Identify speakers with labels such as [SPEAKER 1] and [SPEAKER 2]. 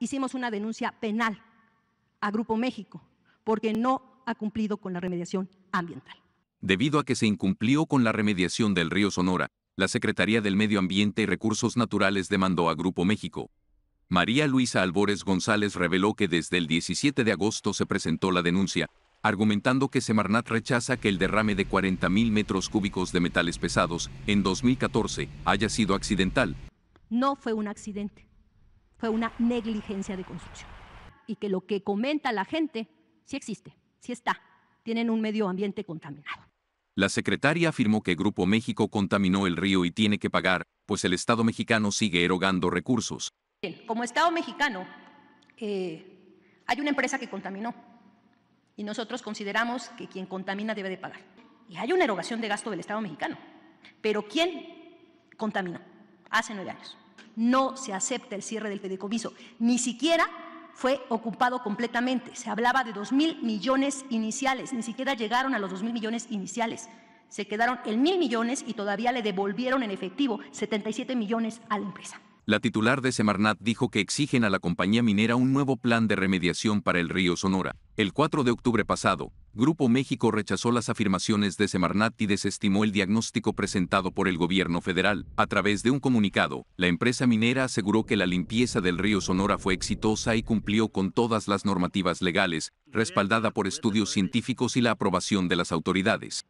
[SPEAKER 1] hicimos una denuncia penal a Grupo México porque no ha cumplido con la remediación ambiental.
[SPEAKER 2] Debido a que se incumplió con la remediación del río Sonora, la Secretaría del Medio Ambiente y Recursos Naturales demandó a Grupo México. María Luisa Albores González reveló que desde el 17 de agosto se presentó la denuncia, argumentando que Semarnat rechaza que el derrame de 40.000 metros cúbicos de metales pesados en 2014 haya sido accidental.
[SPEAKER 1] No fue un accidente fue una negligencia de construcción. Y que lo que comenta la gente sí existe, sí está. Tienen un medio ambiente contaminado.
[SPEAKER 2] La secretaria afirmó que Grupo México contaminó el río y tiene que pagar, pues el Estado mexicano sigue erogando recursos.
[SPEAKER 1] Bien, como Estado mexicano, eh, hay una empresa que contaminó y nosotros consideramos que quien contamina debe de pagar. Y hay una erogación de gasto del Estado mexicano. Pero ¿quién contaminó? Hace nueve años no se acepta el cierre del fideicomiso, ni siquiera fue ocupado completamente. Se hablaba de dos mil millones iniciales, ni siquiera llegaron a los 2.000 millones iniciales. Se quedaron en mil millones y todavía le devolvieron en efectivo 77 millones a la empresa.
[SPEAKER 2] La titular de Semarnat dijo que exigen a la compañía minera un nuevo plan de remediación para el río Sonora. El 4 de octubre pasado, Grupo México rechazó las afirmaciones de Semarnat y desestimó el diagnóstico presentado por el gobierno federal. A través de un comunicado, la empresa minera aseguró que la limpieza del río Sonora fue exitosa y cumplió con todas las normativas legales, respaldada por estudios científicos y la aprobación de las autoridades.